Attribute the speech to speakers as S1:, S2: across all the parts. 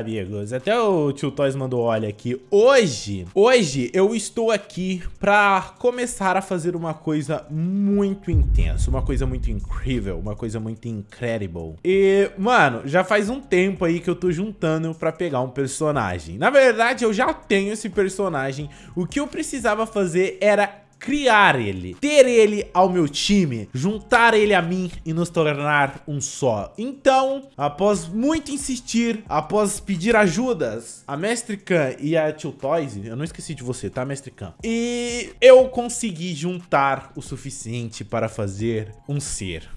S1: amigos. Até o tio Toys mandou olha aqui. Hoje, hoje eu estou aqui pra começar a fazer uma coisa muito intensa, uma coisa muito incrível, uma coisa muito incredible. E, mano, já faz um tempo aí que eu tô juntando pra pegar um personagem. Na verdade, eu já tenho esse personagem. O que eu precisava fazer era criar ele, ter ele ao meu time, juntar ele a mim e nos tornar um só. Então, após muito insistir, após pedir ajudas, a Mestre Khan e a Tio Toys, eu não esqueci de você, tá, Mestre Khan? E eu consegui juntar o suficiente para fazer um ser.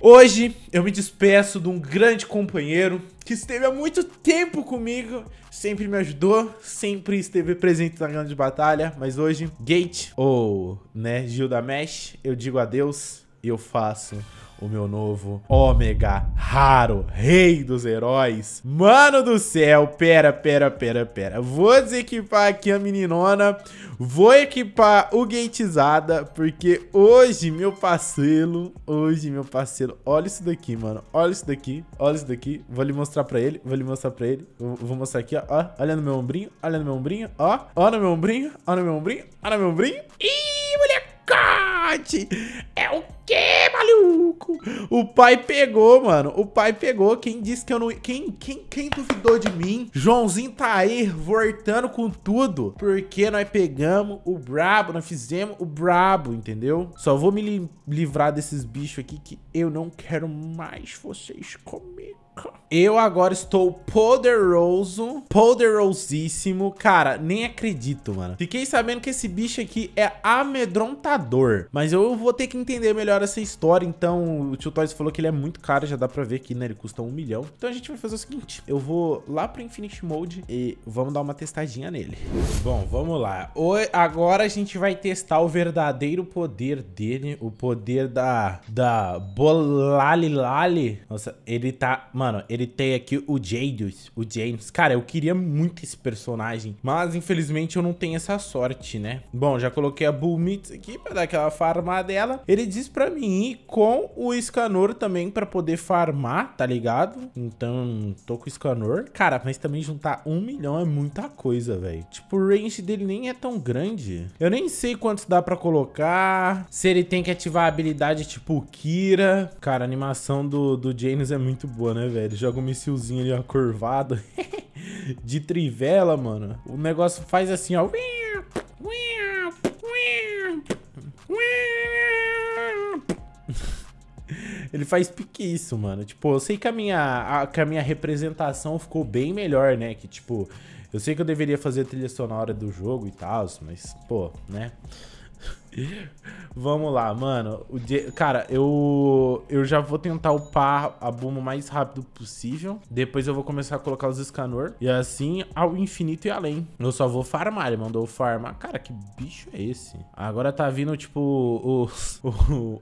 S1: Hoje eu me despeço de um grande companheiro que esteve há muito tempo comigo, sempre me ajudou, sempre esteve presente na grande batalha, mas hoje, Gate, ou, né, Gilda Mesh, eu digo adeus e eu faço o meu novo Ômega Raro, rei dos heróis. Mano do céu, pera, pera, pera, pera. Vou desequipar aqui a meninona, vou equipar o Gatezada, porque hoje, meu parceiro, hoje, meu parceiro, olha isso daqui, mano. Olha isso daqui, olha isso daqui. Vou lhe mostrar pra ele, vou lhe mostrar pra ele. Vou, vou mostrar aqui, ó, ó. Olha no meu ombrinho, olha no meu ombrinho, ó. Ó no meu ombrinho, ó no meu ombrinho, ó no meu ombrinho. Ih! pacote! É o quê, maluco? O pai pegou, mano. O pai pegou. Quem disse que eu não... Quem, quem, quem duvidou de mim? Joãozinho tá aí, voltando com tudo. Porque nós pegamos o brabo, nós fizemos o brabo, entendeu? Só vou me li livrar desses bichos aqui que eu não quero mais vocês comigo. Eu agora estou poderoso, poderosíssimo. Cara, nem acredito, mano. Fiquei sabendo que esse bicho aqui é amedrontador. Mas eu vou ter que entender melhor essa história. Então, o Tio Toys falou que ele é muito caro. Já dá pra ver que, né? Ele custa um milhão. Então, a gente vai fazer o seguinte. Eu vou lá pro Infinity Mode e vamos dar uma testadinha nele. Bom, vamos lá. Agora a gente vai testar o verdadeiro poder dele. O poder da... Da... Bolalilali. Nossa, ele tá... Mano, Mano, ele tem aqui o Jadus, o James. Cara, eu queria muito esse personagem, mas infelizmente eu não tenho essa sorte, né? Bom, já coloquei a Bulmitz aqui pra dar aquela farmadela. dela. Ele diz pra mim ir com o Scanor também pra poder farmar, tá ligado? Então, tô com o Scanor, Cara, mas também juntar um milhão é muita coisa, velho. Tipo, o range dele nem é tão grande. Eu nem sei quantos dá pra colocar, se ele tem que ativar a habilidade tipo Kira. Cara, a animação do, do James é muito boa, né, velho? velho. Joga um missilzinho ali, ó, curvado. de trivela, mano. O negócio faz assim, ó. Ele faz pique isso, mano. Tipo, eu sei que a minha, a, que a minha representação ficou bem melhor, né? Que, tipo, eu sei que eu deveria fazer trilha sonora do jogo e tal, mas, pô, né? Vamos lá, mano. O Cara, eu... eu já vou tentar upar a bomba o mais rápido possível. Depois eu vou começar a colocar os escanor. E assim, ao infinito e além. Eu só vou farmar. Ele mandou farmar. Cara, que bicho é esse? Agora tá vindo, tipo, o... o...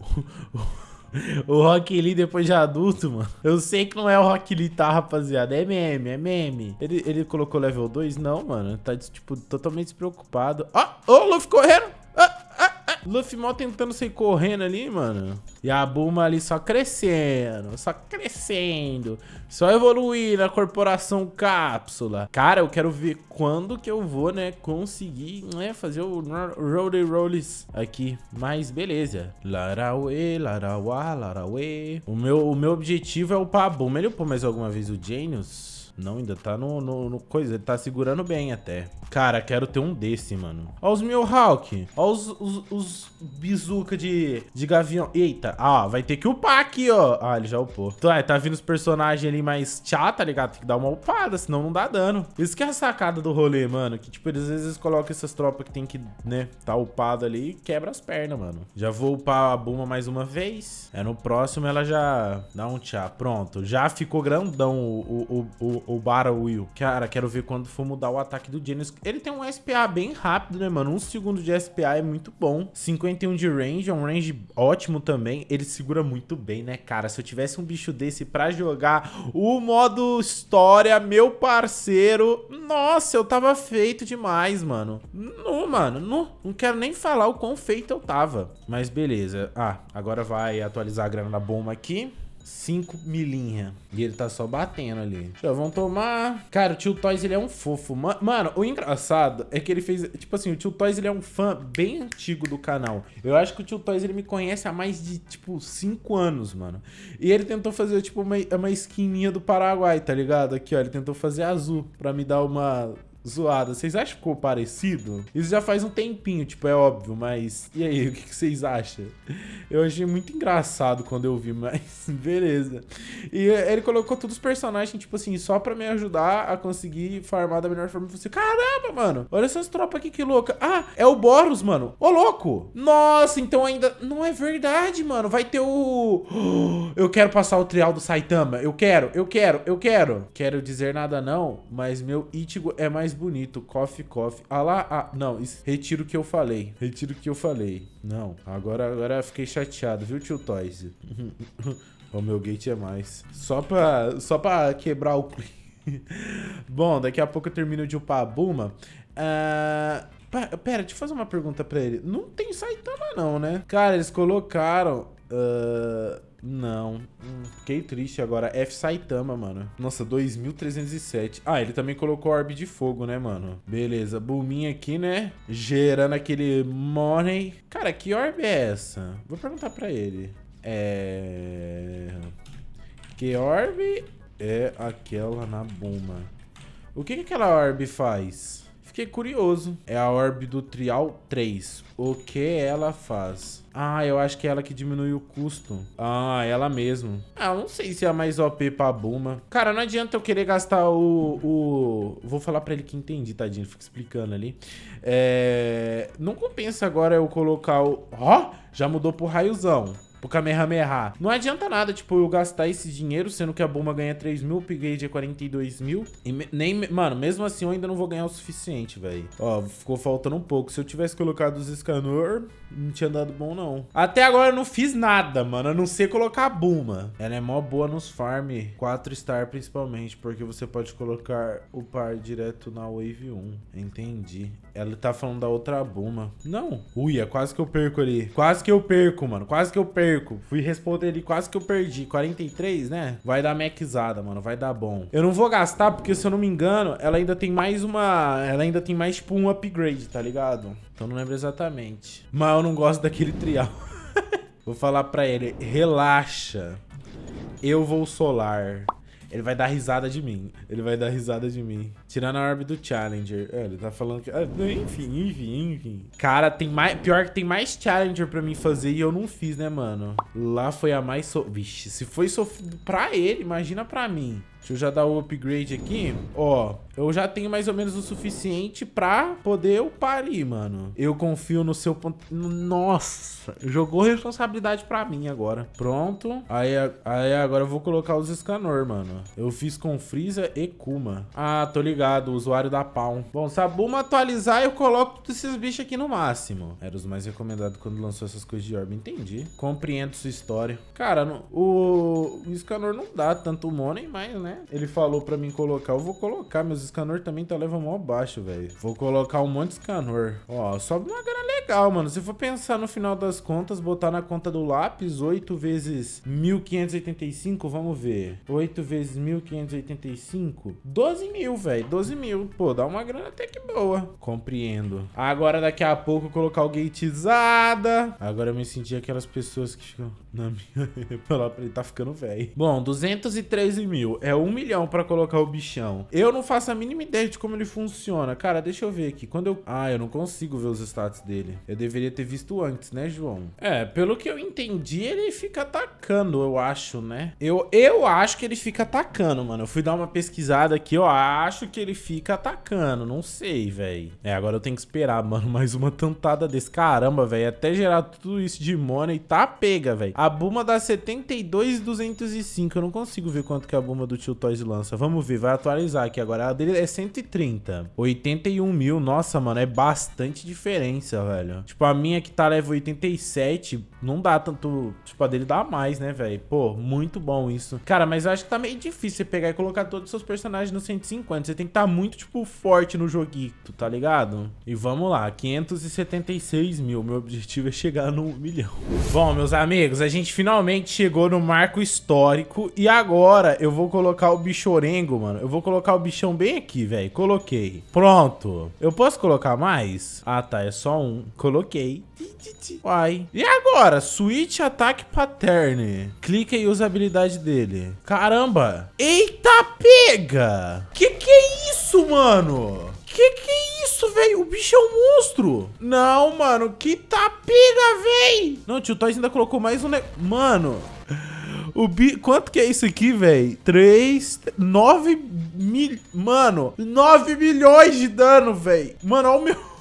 S1: O Rock Lee depois de adulto, mano. Eu sei que não é o Rock Lee, tá, rapaziada? É meme, é meme. Ele, ele colocou level 2? Não, mano. Tá, tipo, totalmente despreocupado. Ó, ah, ô, oh, Luffy correndo. Luffy mal tentando sair correndo ali, mano. E a Buma ali só crescendo, só crescendo. Só evoluir na corporação cápsula. Cara, eu quero ver quando que eu vou, né, conseguir né, fazer o Roly Rollies aqui. Mas beleza. Larauê, larauá, larauê. O meu, o meu objetivo é upar a Bulma. Ele upou mais alguma vez o Genius. Não, ainda tá no, no, no, coisa. Ele tá segurando bem até. Cara, quero ter um desse, mano. Ó os Milhawk. Ó os, os, os bizuca de, de gavião. Eita. Ah, vai ter que upar aqui, ó. Ah, ele já upou. Então, é, tá vindo os personagens ali mais chato, tá ligado? Tem que dar uma upada, senão não dá dano. Isso que é a sacada do rolê, mano. Que, tipo, às vezes colocam essas tropas que tem que, né, tá upado ali e quebra as pernas, mano. Já vou upar a Buma mais uma vez. É, no próximo ela já dá um tchá. Pronto. Já ficou grandão o, o, o, o o Bara Will. Cara, quero ver quando for mudar o ataque do Genesis. Ele tem um SPA bem rápido, né, mano? Um segundo de SPA é muito bom. 51 de range, é um range ótimo também. Ele segura muito bem, né, cara? Se eu tivesse um bicho desse pra jogar o modo história, meu parceiro... Nossa, eu tava feito demais, mano. Não, mano, não, não quero nem falar o quão feito eu tava. Mas beleza. Ah, agora vai atualizar a grana bomba aqui. 5 milinha. E ele tá só batendo ali. Já vão tomar. Cara, o tio Toys, ele é um fofo. Mano, o engraçado é que ele fez... Tipo assim, o tio Toys, ele é um fã bem antigo do canal. Eu acho que o tio Toys, ele me conhece há mais de, tipo, 5 anos, mano. E ele tentou fazer, tipo, uma, uma skin minha do Paraguai, tá ligado? Aqui, ó. Ele tentou fazer azul pra me dar uma zoada. Vocês acham que ficou parecido? Isso já faz um tempinho, tipo, é óbvio, mas... E aí, o que, vocês acham? Eu achei muito engraçado quando eu vi, mas beleza. E ele colocou todos os personagens, tipo assim, só pra me ajudar a conseguir farmar da melhor forma possível. Caramba, mano! Olha essas tropas aqui, que louca. Ah, é o Boros, mano. Ô, louco! Nossa, então ainda... Não é verdade, mano. Vai ter o... Eu quero passar o trial do Saitama. Eu quero, eu quero, eu quero. Quero dizer nada não, mas meu Ichigo é mais bonito. Coffee, coffee. Ah lá, ah, não. Isso, retiro o que eu falei. Retiro o que eu falei. Não, agora, agora fiquei chateado, viu, tio Toys? o meu gate é mais. Só pra, só pra quebrar o... Bom, daqui a pouco eu termino de upar a Buma. Ah... Uh... Pera, deixa eu fazer uma pergunta pra ele. Não tem Saitama não, né? Cara, eles colocaram... Uh não. Hum, fiquei triste agora. F Saitama, mano. Nossa, 2307. Ah, ele também colocou Orb de fogo, né, mano? Beleza, buminha aqui, né? Gerando aquele money. Cara, que Orb é essa? Vou perguntar pra ele. É... Que Orb é aquela na bomba? O que, que aquela orbe faz? Fiquei curioso. É a Orb do Trial 3. O que ela faz? Ah, eu acho que é ela que diminui o custo. Ah, ela mesmo. Ah, eu não sei se é mais OP pra Buma. Cara, não adianta eu querer gastar o... o... Vou falar pra ele que entendi, tadinho. fico explicando ali. É... Não compensa agora eu colocar o... Ó, oh, já mudou pro raiozão pro tipo, Kamehameha. Não adianta nada, tipo, eu gastar esse dinheiro, sendo que a bomba ganha 3 mil, o upgrade é 42 mil. E me, nem, mano, mesmo assim eu ainda não vou ganhar o suficiente, velho. Ó, ficou faltando um pouco. Se eu tivesse colocado os Scanor, não tinha dado bom, não. Até agora eu não fiz nada, mano, a não ser colocar a Buma. Ela é mó boa nos farm, 4 star principalmente, porque você pode colocar o par direto na Wave 1. Entendi. Ela tá falando da outra Buma. Não. Ui, é quase que eu perco ali. Quase que eu perco, mano. Quase que eu perco perco. Fui responder ele quase que eu perdi. 43, né? Vai dar maxada, mano. Vai dar bom. Eu não vou gastar, porque se eu não me engano, ela ainda tem mais uma... Ela ainda tem mais, tipo, um upgrade, tá ligado? Então não lembro exatamente. Mas eu não gosto daquele trial. vou falar pra ele. Relaxa. Eu vou solar. Ele vai dar risada de mim. Ele vai dar risada de mim. Tirar na orbe do Challenger. É, ele tá falando que... Ah, enfim, enfim, enfim. Cara, tem mais... Pior que tem mais Challenger pra mim fazer e eu não fiz, né, mano? Lá foi a mais... So... Vixe, se foi sofrido pra ele, imagina pra mim. Deixa eu já dar o upgrade aqui. Ó, eu já tenho mais ou menos o suficiente pra poder upar ali, mano. Eu confio no seu ponto... Nossa, jogou responsabilidade pra mim agora. Pronto. Aí, aí agora eu vou colocar os Scanor, mano. Eu fiz com Freeza e Kuma. Ah, tô ligado. Obrigado, usuário da Palm. Bom, se a Buma atualizar, eu coloco todos esses bichos aqui no máximo. Era os mais recomendados quando lançou essas coisas de orb. Entendi. Compreendo sua história. Cara, no, o, o Scanor não dá tanto money, mas, né? Ele falou pra mim colocar. Eu vou colocar. Meus Scanor também tá levando mó baixo, velho. Vou colocar um monte de Scanor. Ó, sobe uma grana legal, mano. Se for pensar no final das contas, botar na conta do lápis, 8 vezes 1.585, vamos ver. 8 vezes 1.585, 12 mil, velho. 12 mil. Pô, dá uma grana até que boa. Compreendo. Agora, daqui a pouco, colocar o gateizada. Agora eu me senti aquelas pessoas que ficam na minha... Ele tá ficando velho. Bom, 213 mil. É um milhão pra colocar o bichão. Eu não faço a mínima ideia de como ele funciona. Cara, deixa eu ver aqui. Quando eu... Ah, eu não consigo ver os status dele dele. Eu deveria ter visto antes, né, João? É, pelo que eu entendi, ele fica atacando, eu acho, né? Eu, eu acho que ele fica atacando, mano. Eu fui dar uma pesquisada aqui, eu acho que ele fica atacando. Não sei, velho. É, agora eu tenho que esperar, mano, mais uma tantada desse. Caramba, velho. Até gerar tudo isso de money tá pega, velho. A Buma dá 72,205. Eu não consigo ver quanto que a Buma do Tio Toys lança. Vamos ver, vai atualizar aqui agora. A dele é 130. 81 mil. Nossa, mano, é bastante diferença, velho velho. Tipo, a minha que tá level 87, não dá tanto. Tipo, a dele dá mais, né, velho? Pô, muito bom isso. Cara, mas eu acho que tá meio difícil você pegar e colocar todos os seus personagens no 150. Você tem que tá muito, tipo, forte no joguito, tá ligado? E vamos lá, 576 mil. Meu objetivo é chegar no 1 milhão. Bom, meus amigos, a gente finalmente chegou no marco histórico. E agora eu vou colocar o bichorengo, mano. Eu vou colocar o bichão bem aqui, velho. Coloquei. Pronto. Eu posso colocar mais? Ah, tá. É só um. Coloquei. Uai. E agora? Switch ataque pattern. Clica e usa a habilidade dele. Caramba. Eita, pega! Que que é isso, mano? Que que é isso, velho? O bicho é um monstro. Não, mano. Que tapiga, velho! Não, tio Toys ainda colocou mais um... Ne... Mano... O bi... Quanto que é isso aqui, velho? 3... 9 mil... Mano, 9 milhões de dano, velho. Mano, olha o meu...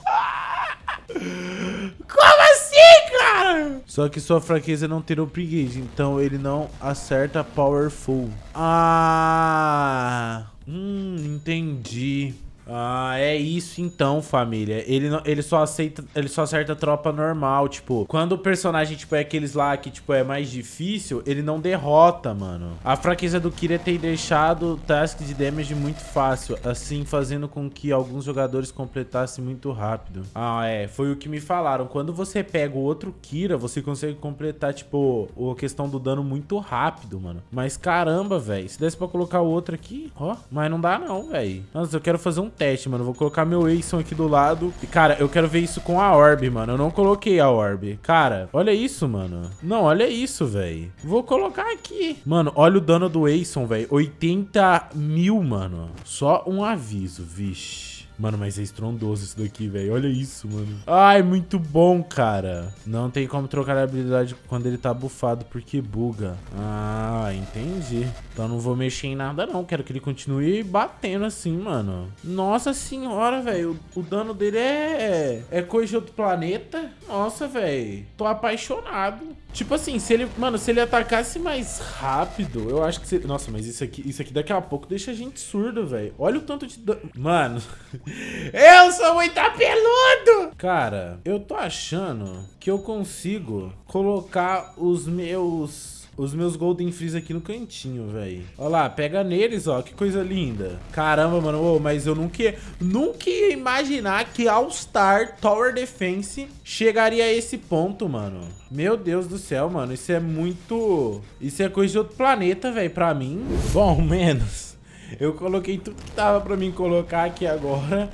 S1: Como assim, cara? Só que sua fraqueza não ter o preguiça, então ele não acerta powerful. Ah... Hum, entendi. Ah, é isso então, família. Ele, não, ele só aceita, ele só acerta tropa normal, tipo, quando o personagem tipo é aqueles lá que tipo é mais difícil, ele não derrota, mano. A fraqueza do Kira tem deixado o task de damage muito fácil, assim fazendo com que alguns jogadores completassem muito rápido. Ah, é, foi o que me falaram. Quando você pega o outro Kira, você consegue completar tipo a questão do dano muito rápido, mano. Mas caramba, velho, se desse para colocar o outro aqui, ó, mas não dá não, velho. Nossa, eu quero fazer um teste, mano. Vou colocar meu Wason aqui do lado. E, cara, eu quero ver isso com a orb, mano. Eu não coloquei a orb. Cara, olha isso, mano. Não, olha isso, velho. Vou colocar aqui. Mano, olha o dano do Wason, velho. 80 mil, mano. Só um aviso, vixe. Mano, mas é estrondoso isso daqui, velho. Olha isso, mano. Ai, muito bom, cara. Não tem como trocar a habilidade quando ele tá bufado, porque buga. Ah, entendi. Então não vou mexer em nada, não. Quero que ele continue batendo assim, mano. Nossa senhora, velho. O, dano dele é... É coisa de outro planeta. Nossa, velho. Tô apaixonado. Tipo assim, se ele... Mano, se ele atacasse mais rápido, eu acho que... se. Nossa, mas isso aqui, isso aqui daqui a pouco deixa a gente surdo, velho. Olha o tanto de dano... Mano... eu sou muito apeludo! Cara, eu tô achando que eu consigo colocar os meus os meus Golden Freeze aqui no cantinho, velho. Olha lá, pega neles, ó. Que coisa linda. Caramba, mano. Ô, mas eu nunca, nunca ia imaginar que All-Star Tower Defense chegaria a esse ponto, mano. Meu Deus do céu, mano. Isso é muito... Isso é coisa de outro planeta, velho, pra mim. Bom, menos... Eu coloquei tudo que tava pra mim colocar aqui agora.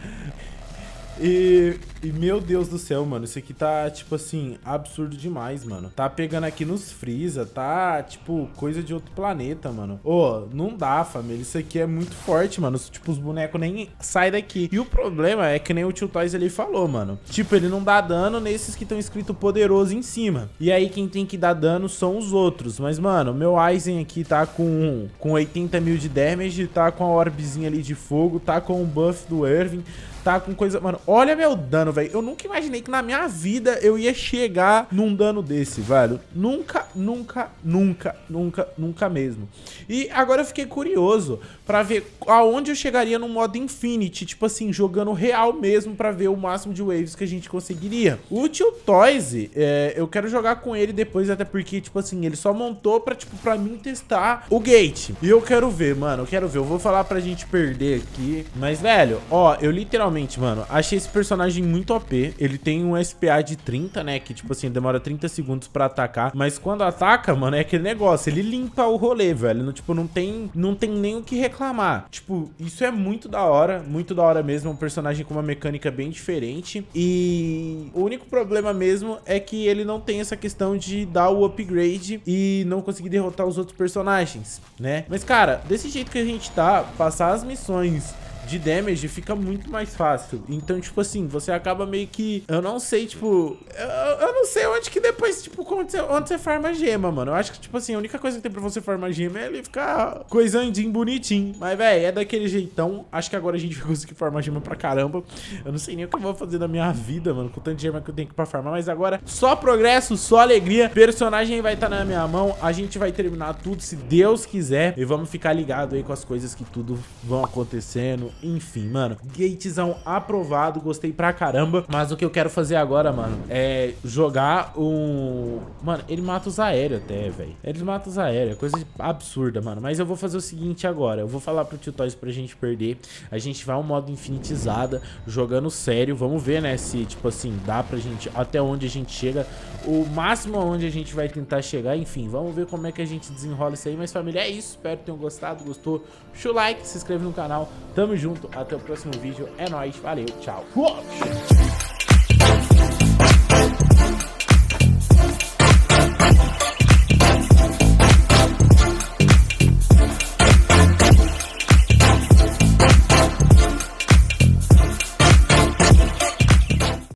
S1: E e meu Deus do céu, mano, isso aqui tá, tipo assim, absurdo demais, mano. Tá pegando aqui nos Freeza, tá, tipo, coisa de outro planeta, mano. Ô, oh, não dá, família, isso aqui é muito forte, mano. Tipo, os bonecos nem saem daqui. E o problema é que nem o Tio Toys ele falou, mano. Tipo, ele não dá dano nesses que estão escrito poderoso em cima. E aí quem tem que dar dano são os outros. Mas, mano, meu Aizen aqui tá com, com 80 mil de damage, tá com a orbzinha ali de fogo, tá com o buff do Irving, tá com coisa... Mano, olha meu dano velho, eu nunca imaginei que na minha vida eu ia chegar num dano desse, velho. Nunca, nunca, nunca, nunca, nunca mesmo. E agora eu fiquei curioso pra ver aonde eu chegaria no modo Infinity, tipo assim, jogando real mesmo pra ver o máximo de waves que a gente conseguiria. O Tio Toys, é, eu quero jogar com ele depois, até porque, tipo assim, ele só montou pra, tipo, pra mim testar o gate. E eu quero ver, mano, eu quero ver. Eu vou falar pra gente perder aqui. Mas, velho, ó, eu literalmente, mano, achei esse personagem muito muito OP. Ele tem um SPA de 30, né? Que, tipo assim, demora 30 segundos pra atacar. Mas quando ataca, mano, é aquele negócio. Ele limpa o rolê, velho. Não, tipo, não tem, não tem nem o que reclamar. Tipo, isso é muito da hora. Muito da hora mesmo. É um personagem com uma mecânica bem diferente. E o único problema mesmo é que ele não tem essa questão de dar o upgrade e não conseguir derrotar os outros personagens, né? Mas, cara, desse jeito que a gente tá, passar as missões de damage fica muito mais fácil. Então, tipo assim, você acaba meio que... Eu não sei, tipo... Eu, eu não sei onde que depois, tipo, onde você, onde você farma gema, mano. Eu acho que, tipo assim, a única coisa que tem pra você farmar gema é ele ficar coisandinho, bonitinho. Mas, velho, é daquele jeitão. Acho que agora a gente vai conseguir farmar gema pra caramba. Eu não sei nem o que eu vou fazer da minha vida, mano, com o tanto gema que eu tenho que pra farmar. Mas agora, só progresso, só alegria. Personagem vai estar tá na minha mão. A gente vai terminar tudo, se Deus quiser. E vamos ficar ligado aí com as coisas que tudo vão acontecendo enfim, mano, gatezão aprovado, gostei pra caramba. Mas o que eu quero fazer agora, mano, é jogar um... Mano, ele mata os aéreos até, velho. Ele mata os aéreos, é coisa absurda, mano. Mas eu vou fazer o seguinte agora, eu vou falar pro Tio Toys pra gente perder. A gente vai ao modo infinitizada, jogando sério. Vamos ver, né, se, tipo assim, dá pra gente... Até onde a gente chega, o máximo aonde a gente vai tentar chegar. Enfim, vamos ver como é que a gente desenrola isso aí. Mas, família, é isso. Espero que tenham gostado. Gostou? Deixa o like, se inscreve no canal. Tamo junto junto, até o próximo vídeo. É nóis, valeu, tchau.